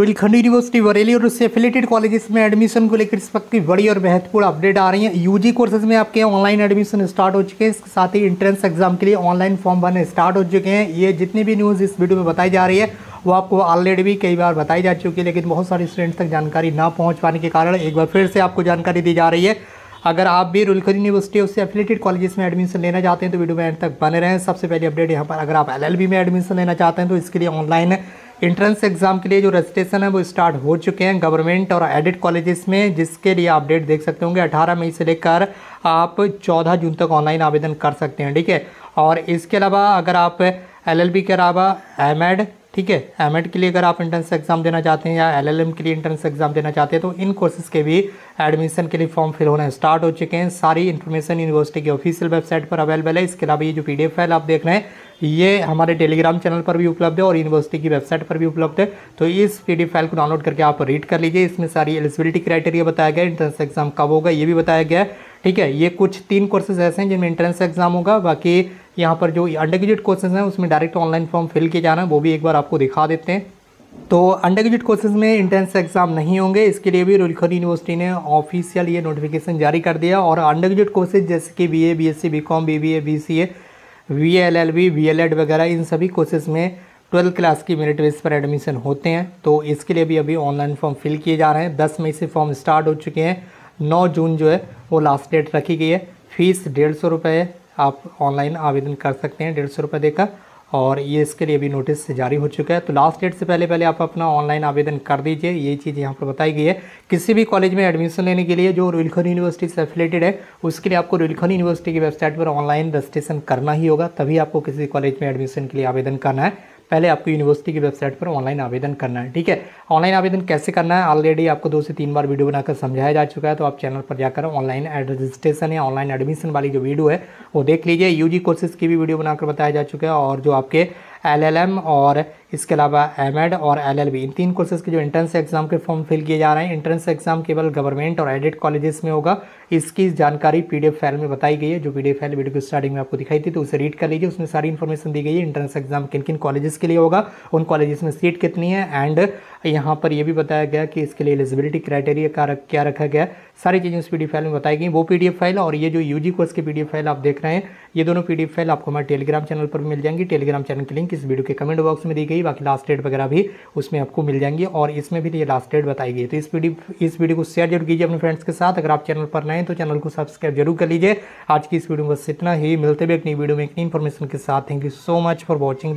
बुलखंड university Bareilly और उससे affiliated colleges में एडमिशन को लेकर इस वक्त की बड़ी और महत्वपूर्ण अपडेट आ रही है यूजी कोर्सेज में आपके ऑनलाइन एडमिशन स्टार्ट हो चुके हैं इसके साथ ही इंट्रेंस एग्जाम के लिए ऑनलाइन फॉर्म भरने स्टार्ट हो चुके हैं ये जितनी भी न्यूज़ इस वीडियो में बताई जा रही है वो आपको ऑलरेडी भी कई बार बताई जा चुकी है लेकिन बहुत सारे स्टूडेंट्स तक जानकारी ना पहुँच पाने के कारण एक बार फिर से आपको जानकारी दी जा रही है अगर आप भी रुलखंड यूनिवर्सिटी उससे एफिलेटेड कॉलेजेस में एडमिशन लेना चाहते हैं तो वीडियो में एंड तक बने रहें सबसे पहले अपडेट यहाँ पर अगर आप एल में एडमिशन लेना चाहते हैं तो इसके लिए ऑनलाइन इंट्रेंस एग्ज़ाम के लिए जो रजिस्ट्रेशन है वो स्टार्ट हो चुके हैं गवर्नमेंट और एडिड कॉलेजेस में जिसके लिए अपडेट देख सकते होंगे 18 मई से लेकर आप 14 जून तक ऑनलाइन आवेदन कर सकते हैं ठीक है और इसके अलावा अगर आप एलएलबी के अलावा एम ठीक है एम के लिए अगर आप इंट्रेंस एग्ज़ाम देना चाहते हैं या एल के लिए इंट्रेंस एग्ज़ाम देना चाहते हैं तो इन कोर्सेज़ के भी एडमिशन के लिए फॉर्म फिल होना स्टार्ट हो चुके हैं सारी इन्फॉर्मेशन यूनिवर्सिटी की ऑफिशियल वेबसाइट पर अवेलेबल है इसके अलावा ये जो पी है आप देख रहे हैं ये हमारे टेलीग्राम चैनल पर भी उपलब्ध है और यूनिवर्सिटी की वेबसाइट पर भी उपलब्ध है तो इस पी फाइल को डाउनलोड करके आप रीड कर लीजिए इसमें सारी एलिजिबिलिटी क्राइटेरिया बताया गया इंट्रेंस एग्जाम कब होगा ये भी बताया गया ठीक है ये कुछ तीन कोर्सेज ऐसे हैं जिनमें इंट्रेंस एग्जाम होगा बाकी यहाँ पर जो अंडर ग्रेजुएट कोर्सेज हैं उसमें डायरेक्ट ऑनलाइन फॉर्म फिल किए जाना है वो भी एक बार आपको दिखा देते हैं तो अंडर ग्रेजुएट कोर्सेज में इंट्रेंस एग्जाम नहीं होंगे इसके लिए भी रुलखर यूनिवर्सिटी ने ऑफिशियल ये नोटिफिकेशन जारी कर दिया और अंडर ग्रेजुएट कोर्सेज जैसे कि B A B S C B com B B A B C A V L L V V L Ed वगैरह इन सभी कोर्सेज़ में ट्वेल्थ क्लास की मेरिट बेस पर एडमिशन होते हैं तो इसके लिए भी अभी ऑनलाइन फॉर्म फिल किए जा रहे हैं दस मई से फॉर्म स्टार्ट हो चुके हैं नौ जून जो है वो लास्ट डेट रखी गई है फीस डेढ़ सौ रुपये आप ऑनलाइन आवेदन कर सकते हैं डेढ़ सौ रुपये देकर और ये इसके लिए भी नोटिस जारी हो चुका है तो लास्ट डेट से पहले पहले आप अपना ऑनलाइन आवेदन कर दीजिए ये चीज़ यहाँ पर बताई गई है किसी भी कॉलेज में एडमिशन लेने के लिए जो रुलखन यूनिवर्सिटी से एफिलेटेड है उसके लिए आपको रुलखन यूनिवर्सिटी की वेबसाइट पर ऑनलाइन रजिस्ट्रेशन करना ही होगा तभी आपको किसी कॉलेज में एडमिशन के लिए आवेदन करना है पहले आपको यूनिवर्सिटी की वेबसाइट पर ऑनलाइन आवेदन करना है ठीक है ऑनलाइन आवेदन कैसे करना है ऑलरेडी आपको दो से तीन बार वीडियो बनाकर समझाया जा चुका है तो आप चैनल पर जाकर ऑनलाइन रजिस्ट्रेशन या ऑनलाइन एडमिशन वाली जो वीडियो है वो देख लीजिए यू कोर्सेज की भी वीडियो बनाकर बताया जा चुका है और जो आपके एलएलएम और इसके अलावा एम और एलएलबी इन तीन कोर्सेज के जो एंट्रेंस एग्जाम के फॉर्म फिल किए जा रहे हैं एंट्रेंस एग्जाम केवल गवर्नमेंट और एडिड कॉलेजेस में होगा इसकी जानकारी पीडीएफ फाइल में बताई गई है जो पीडीएफ फाइल वीडियो स्टार्टिंग में आपको दिखाई थी तो उसे रीड कर लीजिए उसमें सारी इन्फॉर्मेशन दी गई है इंट्रेंस एग्जाम किन किन कॉलेजेस के लिए होगा उन कॉलेजेस में सीट कितनी है एंड यहाँ पर यह भी बताया गया कि इसके लिए एलिजिबिलिटी क्राइटेरिया का रख, क्या रखा गया सारी चीज़ें उस पीडीएफ फाइल में बताई गई वो पीडीएफ फाइल और ये जो यूजी कोर्स की पीडीएफ फाइल आप देख रहे हैं ये दोनों पीडीएफ फाइल आपको हमारे टेलीग्राम चैनल पर मिल जाएंगी टेलीग्राम चैनल की लिंक इस वीडियो के कमेंट बॉक्स में दी गई बाकी लास्ट डेट वगैरह भी उसमें आपको मिल जाएंगी और इसमें भी ये लास्ट डेट बताई गई तो इस पीडीएफ इस वीडियो को शेयर जरूर कीजिए अपने फ्रेंड्स के साथ अगर आप चैनल पर नए तो चैनल को सब्सक्राइब जरूर कर लीजिए आज की इस वीडियो में बस इतना ही मिलते भी एक नई वीडियो में एक नई इन्फॉर्मेशन के साथ thank you so much for watching